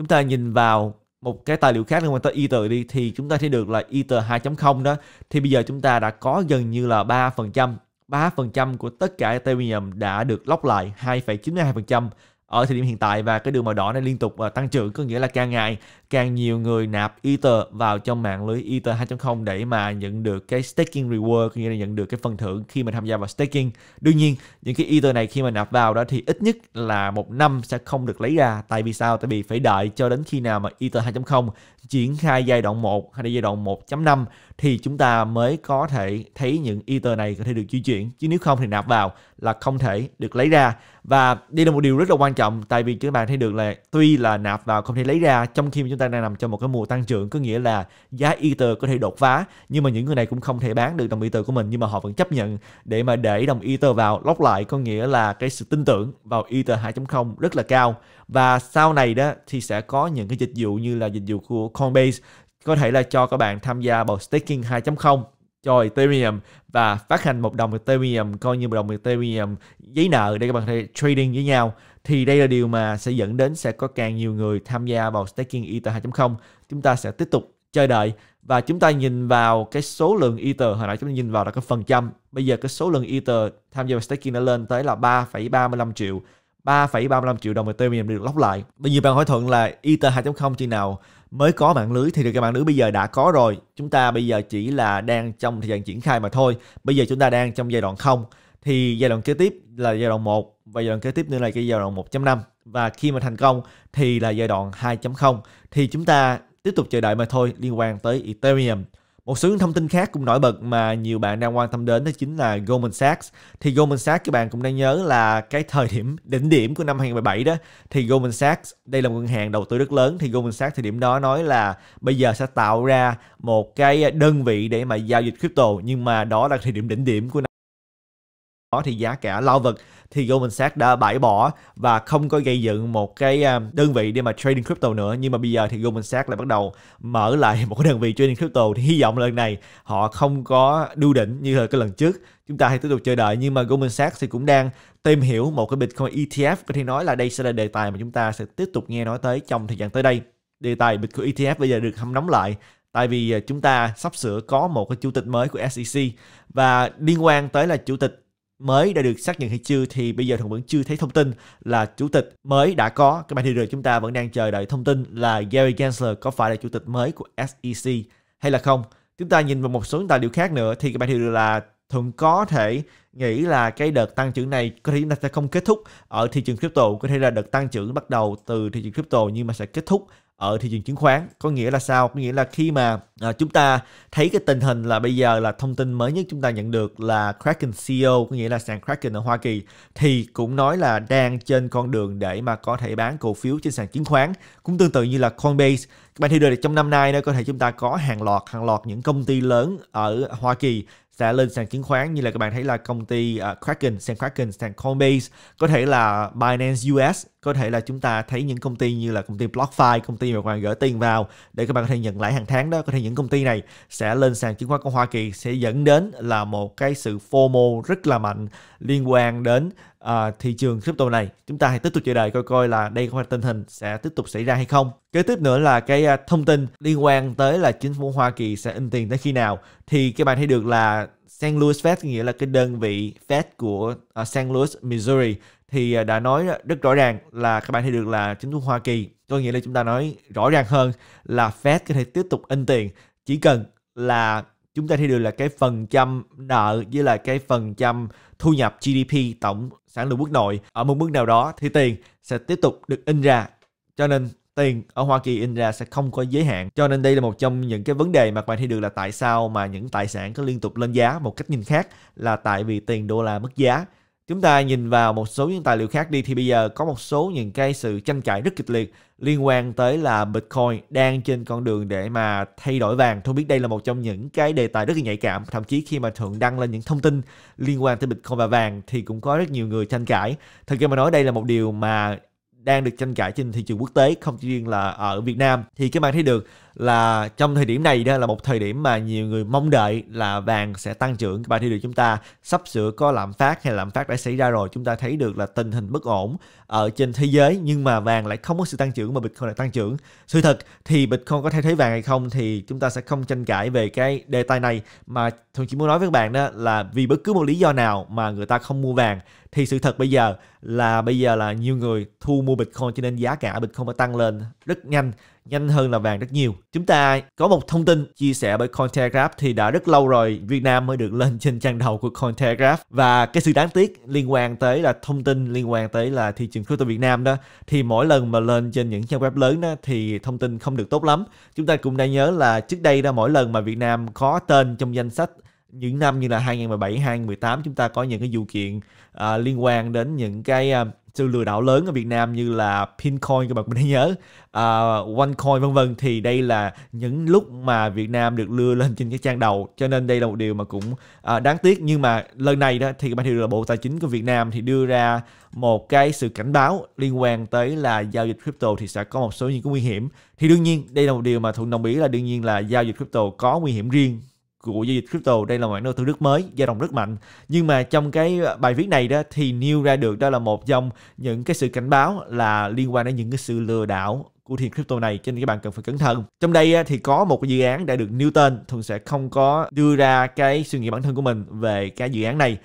chúng ta nhìn vào một cái tài liệu khác liên quan tới Ether đi thì chúng ta thấy được là Ether 2.0 đó thì bây giờ chúng ta đã có gần như là 3% 3% của tất cả Ethereum đã được lóc lại 2,92% ở thời điểm hiện tại và cái đường màu đỏ này liên tục ờ, tăng trưởng có nghĩa là càng ngày càng nhiều người nạp Ether vào trong mạng lưới Ether 2.0 để mà nhận được cái staking reward, nghĩa là nhận được cái phần thưởng khi mà tham gia vào staking. Đương nhiên, những cái Ether này khi mà nạp vào đó thì ít nhất là một năm sẽ không được lấy ra. Tại vì sao? Tại vì phải đợi cho đến khi nào mà Ether 2.0 triển khai giai đoạn 1 hay là giai đoạn 1.5 thì chúng ta mới có thể thấy những Ether này có thể được di chuyển. Chứ nếu không thì nạp vào là không thể được lấy ra. Và đây là một điều rất là quan trọng tại vì các bạn thấy được là tuy là nạp vào không thể lấy ra trong khi mà chúng ta đang nằm trong một cái mùa tăng trưởng có nghĩa là giá Ether có thể đột phá nhưng mà những người này cũng không thể bán được đồng Ether của mình nhưng mà họ vẫn chấp nhận để mà để đồng Ether vào lóc lại có nghĩa là cái sự tin tưởng vào Ether 2.0 rất là cao và sau này đó thì sẽ có những cái dịch vụ như là dịch vụ của Coinbase có thể là cho các bạn tham gia vào staking 2.0 cho Ethereum và phát hành một đồng Ethereum coi như một đồng Ethereum giấy nợ để các bạn có thể trading với nhau thì đây là điều mà sẽ dẫn đến sẽ có càng nhiều người tham gia vào staking Ether 2.0. Chúng ta sẽ tiếp tục chờ đợi và chúng ta nhìn vào cái số lượng Ether hồi nãy chúng ta nhìn vào là cái phần trăm. Bây giờ cái số lượng Ether tham gia vào staking đã lên tới là 3,35 triệu. 3,35 triệu đồng Ethereum được lóc lại. Bây giờ bạn hỏi thuận là Ether 2.0 khi nào mới có mạng lưới thì được cái mạng lưới bây giờ đã có rồi. Chúng ta bây giờ chỉ là đang trong thời gian triển khai mà thôi. Bây giờ chúng ta đang trong giai đoạn không thì giai đoạn kế tiếp là giai đoạn 1 và giai đoạn kế tiếp nữa là cái giai đoạn 1.5 và khi mà thành công thì là giai đoạn 2.0 thì chúng ta tiếp tục chờ đợi mà thôi liên quan tới Ethereum. Một số những thông tin khác cũng nổi bật mà nhiều bạn đang quan tâm đến đó chính là Goldman Sachs. Thì Goldman Sachs các bạn cũng đang nhớ là cái thời điểm đỉnh điểm của năm 2017 đó thì Goldman Sachs đây là một ngân hàng đầu tư rất lớn thì Goldman Sachs thời điểm đó nói là bây giờ sẽ tạo ra một cái đơn vị để mà giao dịch crypto nhưng mà đó là thời điểm đỉnh điểm của năm đó thì giá cả lao vật thì Goldman Sachs đã bãi bỏ và không có gây dựng một cái à, đơn vị để mà trading crypto nữa nhưng mà bây giờ thì Goldman Sachs lại bắt đầu mở lại một cái đơn vị trading crypto thì hy vọng lần này họ không có đu đỉnh như là cái lần trước chúng ta hãy tiếp tục chờ đợi nhưng mà Goldman Sachs thì cũng đang tìm hiểu một cái Bitcoin ETF có thể nói là đây sẽ là đề tài mà chúng ta sẽ tiếp tục nghe nói tới trong thời gian tới đây đề tài Bitcoin ETF bây giờ được hâm nóng lại tại vì à, chúng ta sắp sửa có một cái chủ tịch mới của SEC và liên quan tới là chủ tịch mới đã được xác nhận hay chưa thì bây giờ thằng vẫn chưa thấy thông tin là chủ tịch mới đã có các bạn thì rồi chúng ta vẫn đang chờ đợi thông tin là Gary Gensler có phải là chủ tịch mới của SEC hay là không chúng ta nhìn vào một số những tài liệu khác nữa thì các bạn thì là thuận có thể nghĩ là cái đợt tăng trưởng này có thể chúng ta sẽ không kết thúc ở thị trường crypto có thể là đợt tăng trưởng bắt đầu từ thị trường crypto nhưng mà sẽ kết thúc ở ờ, thị trường chứng khoán có nghĩa là sao có nghĩa là khi mà à, chúng ta thấy cái tình hình là bây giờ là thông tin mới nhất chúng ta nhận được là Kraken CEO có nghĩa là sàn Kraken ở Hoa Kỳ thì cũng nói là đang trên con đường để mà có thể bán cổ phiếu trên sàn chứng khoán cũng tương tự như là Coinbase các bạn thấy được trong năm nay đó có thể chúng ta có hàng loạt hàng loạt những công ty lớn ở Hoa Kỳ sẽ lên sàn chứng khoán như là các bạn thấy là công ty uh, Kraken, sàn Kraken, sàn Coinbase, có thể là Binance US có thể là chúng ta thấy những công ty như là công ty BlockFi, công ty mà các bạn gửi tiền vào để các bạn có thể nhận lãi hàng tháng đó, có thể những công ty này sẽ lên sàn chứng khoán của Hoa Kỳ sẽ dẫn đến là một cái sự FOMO rất là mạnh liên quan đến uh, thị trường crypto này. Chúng ta hãy tiếp tục chờ đợi coi coi là đây có phải tình hình sẽ tiếp tục xảy ra hay không. Kế tiếp nữa là cái à, thông tin liên quan tới là chính phủ Hoa Kỳ sẽ in tiền tới khi nào thì các bạn thấy được là San Luis Fed nghĩa là cái đơn vị Fed của uh, à, St. Louis, Missouri thì uh, đã nói rất rõ ràng là các bạn thấy được là chính phủ Hoa Kỳ có nghĩa là chúng ta nói rõ ràng hơn là Fed có thể tiếp tục in tiền chỉ cần là chúng ta thấy được là cái phần trăm nợ với là cái phần trăm thu nhập GDP tổng sản lượng quốc nội ở một mức nào đó thì tiền sẽ tiếp tục được in ra cho nên tiền ở Hoa Kỳ in ra sẽ không có giới hạn. Cho nên đây là một trong những cái vấn đề mà bạn thấy được là tại sao mà những tài sản cứ liên tục lên giá một cách nhìn khác là tại vì tiền đô la mất giá. Chúng ta nhìn vào một số những tài liệu khác đi thì bây giờ có một số những cái sự tranh cãi rất kịch liệt liên quan tới là Bitcoin đang trên con đường để mà thay đổi vàng. Tôi biết đây là một trong những cái đề tài rất là nhạy cảm. Thậm chí khi mà Thượng đăng lên những thông tin liên quan tới Bitcoin và vàng thì cũng có rất nhiều người tranh cãi. Thật ra mà nói đây là một điều mà đang được tranh cãi trên thị trường quốc tế không chỉ riêng là ờ, ở Việt Nam thì các bạn thấy được là trong thời điểm này đó là một thời điểm mà nhiều người mong đợi là vàng sẽ tăng trưởng và thị được chúng ta sắp sửa có lạm phát hay lạm phát đã xảy ra rồi chúng ta thấy được là tình hình bất ổn ở trên thế giới nhưng mà vàng lại không có sự tăng trưởng mà bitcoin lại tăng trưởng sự thật thì bitcoin có thay thế vàng hay không thì chúng ta sẽ không tranh cãi về cái đề tài này mà thường chỉ muốn nói với các bạn đó là vì bất cứ một lý do nào mà người ta không mua vàng thì sự thật bây giờ là bây giờ là nhiều người thu mua bitcoin cho nên giá cả bitcoin đã tăng lên rất nhanh nhanh hơn là vàng rất nhiều. Chúng ta có một thông tin chia sẻ bởi Cointelegraph thì đã rất lâu rồi Việt Nam mới được lên trên trang đầu của Cointelegraph và cái sự đáng tiếc liên quan tới là thông tin liên quan tới là thị trường crypto Việt Nam đó thì mỗi lần mà lên trên những trang web lớn đó thì thông tin không được tốt lắm. Chúng ta cũng đã nhớ là trước đây đó mỗi lần mà Việt Nam có tên trong danh sách những năm như là 2017, 2018 chúng ta có những cái vụ kiện uh, liên quan đến những cái uh, sự lừa đảo lớn ở Việt Nam như là Pincoin các bạn mình nhớ uh, OneCoin vân vân thì đây là những lúc mà Việt Nam được đưa lên trên cái trang đầu cho nên đây là một điều mà cũng uh, đáng tiếc nhưng mà lần này đó thì các bạn hiểu là Bộ Tài chính của Việt Nam thì đưa ra một cái sự cảnh báo liên quan tới là giao dịch crypto thì sẽ có một số những cái nguy hiểm thì đương nhiên đây là một điều mà thuận đồng ý là đương nhiên là giao dịch crypto có nguy hiểm riêng của giao dịch crypto đây là một đầu tư rất mới dao động rất mạnh nhưng mà trong cái bài viết này đó thì nêu ra được đó là một trong những cái sự cảnh báo là liên quan đến những cái sự lừa đảo của thị crypto này cho nên các bạn cần phải cẩn thận trong đây thì có một dự án đã được nêu tên thường sẽ không có đưa ra cái suy nghĩ bản thân của mình về cái dự án này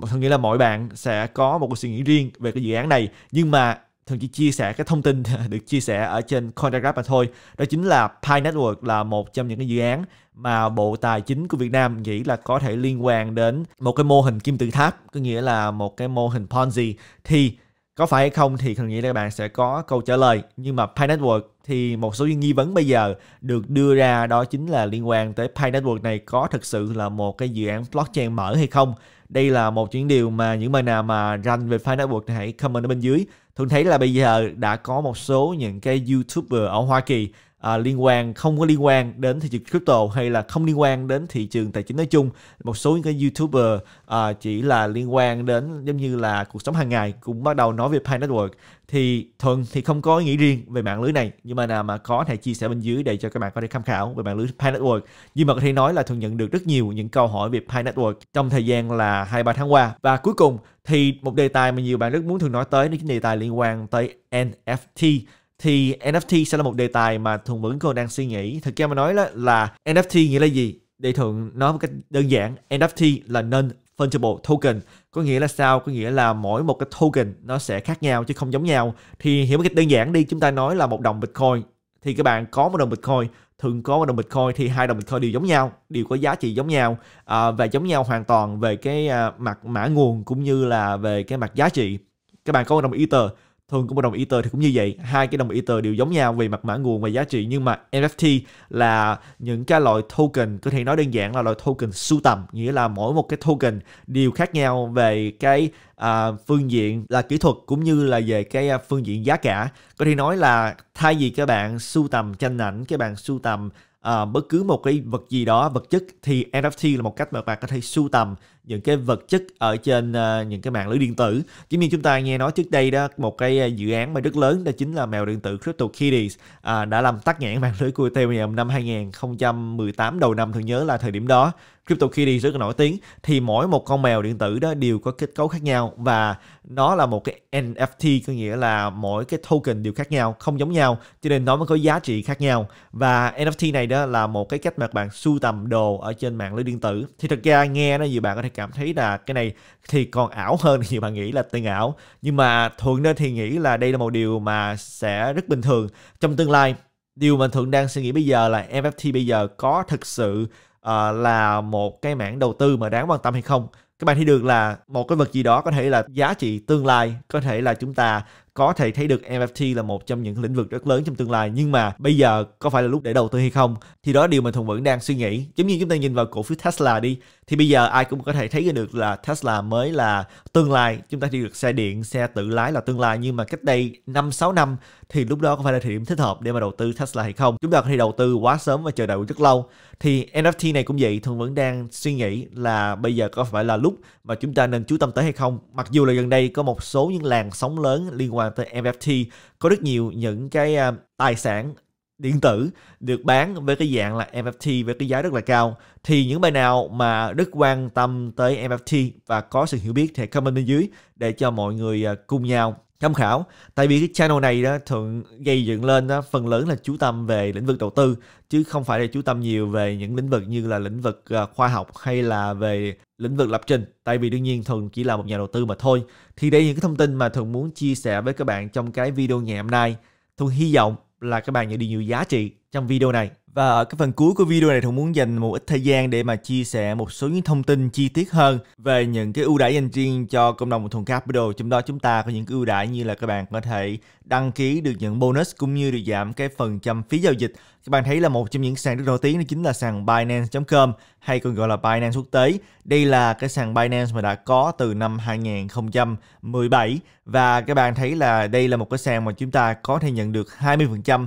có nghĩa là mỗi bạn sẽ có một cái suy nghĩ riêng về cái dự án này nhưng mà thường chỉ chia sẻ cái thông tin được chia sẻ ở trên CoinDesk mà thôi. Đó chính là Pi Network là một trong những cái dự án mà Bộ Tài chính của Việt Nam nghĩ là có thể liên quan đến một cái mô hình kim tự tháp, có nghĩa là một cái mô hình Ponzi thì có phải hay không thì Khang nghĩ là các bạn sẽ có câu trả lời. Nhưng mà Pi Network thì một số những nghi vấn bây giờ được đưa ra đó chính là liên quan tới Pi Network này có thực sự là một cái dự án blockchain mở hay không. Đây là một những điều mà những bạn nào mà rành về Pi Network thì hãy comment ở bên dưới thường thấy là bây giờ đã có một số những cái youtuber ở hoa kỳ à, liên quan không có liên quan đến thị trường crypto hay là không liên quan đến thị trường tài chính nói chung một số những cái youtuber à, chỉ là liên quan đến giống như là cuộc sống hàng ngày cũng bắt đầu nói về Pi Network thì thuần thì không có nghĩ riêng về mạng lưới này nhưng mà nào mà có thể chia sẻ bên dưới để cho các bạn có thể tham khảo về mạng lưới Pi Network nhưng mà có thể nói là thuần nhận được rất nhiều những câu hỏi về Pi Network trong thời gian là hai ba tháng qua và cuối cùng thì một đề tài mà nhiều bạn rất muốn thường nói tới đó chính đề tài liên quan tới NFT thì NFT sẽ là một đề tài mà Thuận vẫn còn đang suy nghĩ. Thực ra mà nói là, là NFT nghĩa là gì? Để thường nói một cách đơn giản, NFT là non fungible token có nghĩa là sao có nghĩa là mỗi một cái token nó sẽ khác nhau chứ không giống nhau thì hiểu một cách đơn giản đi chúng ta nói là một đồng bitcoin thì các bạn có một đồng bitcoin thường có một đồng bitcoin thì hai đồng bitcoin đều giống nhau đều có giá trị giống nhau à, và giống nhau hoàn toàn về cái à, mặt mã nguồn cũng như là về cái mặt giá trị các bạn có một đồng ether thường của một đồng ether thì cũng như vậy hai cái đồng ether đều giống nhau về mặt mã nguồn và giá trị nhưng mà nft là những cái loại token có thể nói đơn giản là loại token sưu tầm nghĩa là mỗi một cái token đều khác nhau về cái à, phương diện là kỹ thuật cũng như là về cái à, phương diện giá cả có thể nói là thay vì các bạn sưu tầm tranh ảnh các bạn sưu tầm à, bất cứ một cái vật gì đó vật chất thì NFT là một cách mà bạn có thể sưu tầm những cái vật chất ở trên à, những cái mạng lưới điện tử chính như chúng ta nghe nói trước đây đó một cái ờ, dự án mà rất lớn đó chính là mèo điện tử CryptoKitties à, đã làm tắt nghẽn mạng lưới của Ethereum năm 2018 đầu năm thường nhớ là thời điểm đó Crypto Kitty rất là nổi tiếng thì mỗi một con mèo điện tử đó đều có kết cấu khác nhau và nó là một cái NFT có nghĩa là mỗi cái token đều khác nhau không giống nhau cho nên nó mới có giá trị khác nhau và NFT này đó là một cái cách mà bạn sưu tầm đồ ở trên mạng lưới điện tử thì thật ra nghe nó nhiều bạn có thể cảm thấy là cái này thì còn ảo hơn nhiều bạn nghĩ là tiền ảo nhưng mà thường nên thì nghĩ là đây là một điều mà sẽ rất bình thường trong tương lai điều mà thuận đang suy nghĩ bây giờ là NFT bây giờ có thực sự uh, là một cái mảng đầu tư mà đáng quan tâm hay không các bạn thấy được là một cái vật gì đó có thể là giá trị tương lai có thể là chúng ta có thể thấy được NFT là một trong những lĩnh vực rất lớn trong tương lai nhưng mà bây giờ có phải là lúc để đầu tư hay không thì đó là điều mà thùng vẫn đang suy nghĩ giống như chúng ta nhìn vào cổ phiếu Tesla đi thì bây giờ ai cũng có thể thấy được là Tesla mới là tương lai chúng ta đi được xe điện xe tự lái là tương lai nhưng mà cách đây 5-6 năm thì lúc đó có phải là thời điểm thích hợp để mà đầu tư Tesla hay không chúng ta có thể đầu tư quá sớm và chờ đợi rất lâu thì NFT này cũng vậy thường vẫn đang suy nghĩ là bây giờ có phải là lúc mà chúng ta nên chú tâm tới hay không mặc dù là gần đây có một số những làn sóng lớn liên quan tới NFT có rất nhiều những cái à, tài sản điện tử được bán với cái dạng là NFT với cái giá rất là cao thì những bài nào mà rất quan tâm tới NFT và có sự hiểu biết thì comment bên dưới để cho mọi người à, cùng nhau tham khảo tại vì cái channel này đó thường gây dựng lên đó phần lớn là chú tâm về lĩnh vực đầu tư chứ không phải là chú tâm nhiều về những lĩnh vực như là lĩnh vực ờ, khoa học hay là về lĩnh vực lập trình tại vì đương nhiên thường chỉ là một nhà đầu tư mà thôi thì đây là những cái thông tin mà thường muốn chia sẻ với các bạn trong cái video ngày hôm nay thường hy vọng là các bạn nhận được nhiều giá trị trong video này. Và ở cái phần cuối của video này Thuận muốn dành một ít thời gian để mà chia sẻ một số những thông tin chi tiết hơn về những cái ưu đãi dành riêng cho cộng đồng Thuận Capital. Trong đó chúng ta có những cái ưu đãi như là các bạn có thể đăng ký được những bonus cũng như được giảm cái phần trăm phí giao dịch. Các bạn thấy là một trong những sàn rất nổi tiếng đó chính là sàn Binance.com hay còn gọi là Binance quốc tế. Đây là cái sàn Binance mà đã có từ năm 2017 và các bạn thấy là đây là một cái sàn mà chúng ta có thể nhận được 20%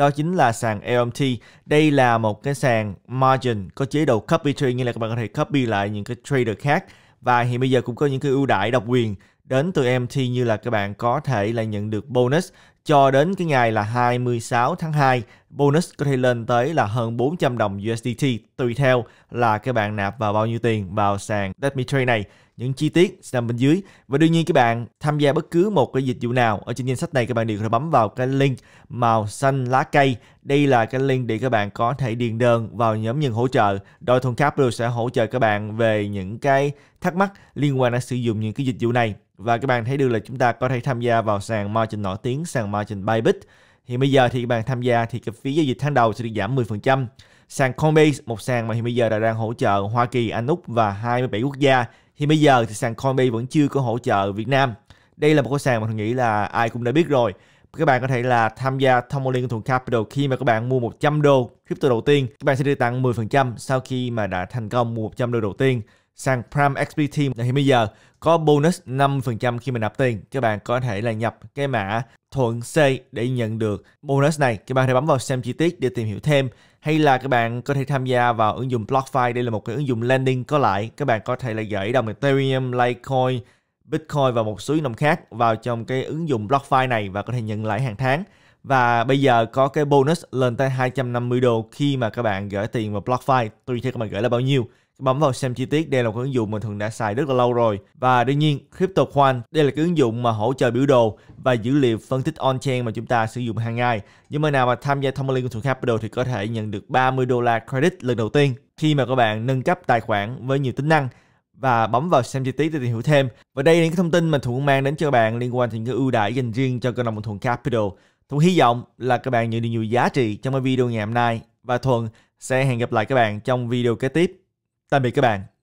đó chính là sàn LMT. Đây là một cái sàn margin có chế độ copy trade nghĩa là các bạn có thể copy lại những cái trader khác và hiện bây giờ cũng có những cái ưu đãi độc quyền đến từ MT như là các bạn có thể là nhận được bonus cho đến cái ngày là 26 tháng 2 bonus có thể lên tới là hơn 400 đồng USDT tùy theo là các bạn nạp vào bao nhiêu tiền vào sàn Let này. Những chi tiết sẽ nằm bên dưới. Và đương nhiên các bạn tham gia bất cứ một cái dịch vụ nào ở trên danh sách này các bạn đều có thể bấm vào cái link màu xanh lá cây. Đây là cái link để các bạn có thể điền đơn vào nhóm nhân hỗ trợ. Đôi thôn Capital sẽ hỗ trợ các bạn về những cái thắc mắc liên quan đến sử dụng những cái dịch vụ này. Và các bạn thấy được là chúng ta có thể tham gia vào sàn margin nổi tiếng, sàn margin Bybit Hiện bây giờ thì các bạn tham gia thì cái phí giao dịch tháng đầu sẽ được giảm 10%. Sàn Coinbase, một sàn mà hiện bây giờ đã đang hỗ trợ Hoa Kỳ, Anh Úc và 27 quốc gia. thì bây giờ thì sàn Coinbase vẫn chưa có hỗ trợ Việt Nam. Đây là một cái sàn mà tôi nghĩ là ai cũng đã biết rồi. Các bạn có thể là tham gia thông qua liên Thuận Capital khi mà các bạn mua 100 đô crypto đầu tiên. Các bạn sẽ được tặng 10% sau khi mà đã thành công mua 100 đô đầu tiên sang Prime Team thì bây giờ có bonus 5% khi mình nạp tiền. Các bạn có thể là nhập cái mã thuận C để nhận được bonus này. Các bạn hãy bấm vào xem chi tiết để tìm hiểu thêm. Hay là các bạn có thể tham gia vào ứng dụng BlockFi. Đây là một cái ứng dụng lending có lại. Các bạn có thể là gửi đồng Ethereum, Litecoin, Bitcoin và một số đồng khác vào trong cái ứng dụng BlockFi này và có thể nhận lãi hàng tháng. Và bây giờ có cái bonus lên tới 250 đô khi mà các bạn gửi tiền vào BlockFi. Tùy theo các bạn gửi là bao nhiêu bấm vào xem chi tiết đây là một ứng dụng mà thường đã xài rất là lâu rồi và đương nhiên CryptoQuant đây là cái ứng dụng mà hỗ trợ biểu đồ và dữ liệu phân tích on-chain mà chúng ta sử dụng hàng ngày những bạn nào mà tham gia thông qua link của Capital thì có thể nhận được 30 đô la credit lần đầu tiên khi mà các bạn nâng cấp tài khoản với nhiều tính năng và bấm vào xem chi tiết để tìm hiểu thêm. Và đây là những thông tin mà Thuận mang đến cho các bạn liên quan đến những ưu đãi dành riêng cho cộng đồng Thuận Capital. Thuận hy vọng là các bạn nhận được nhiều giá trị trong cái video ngày hôm nay và Thuận sẽ hẹn gặp lại các bạn trong video kế tiếp. Tạm biệt các bạn.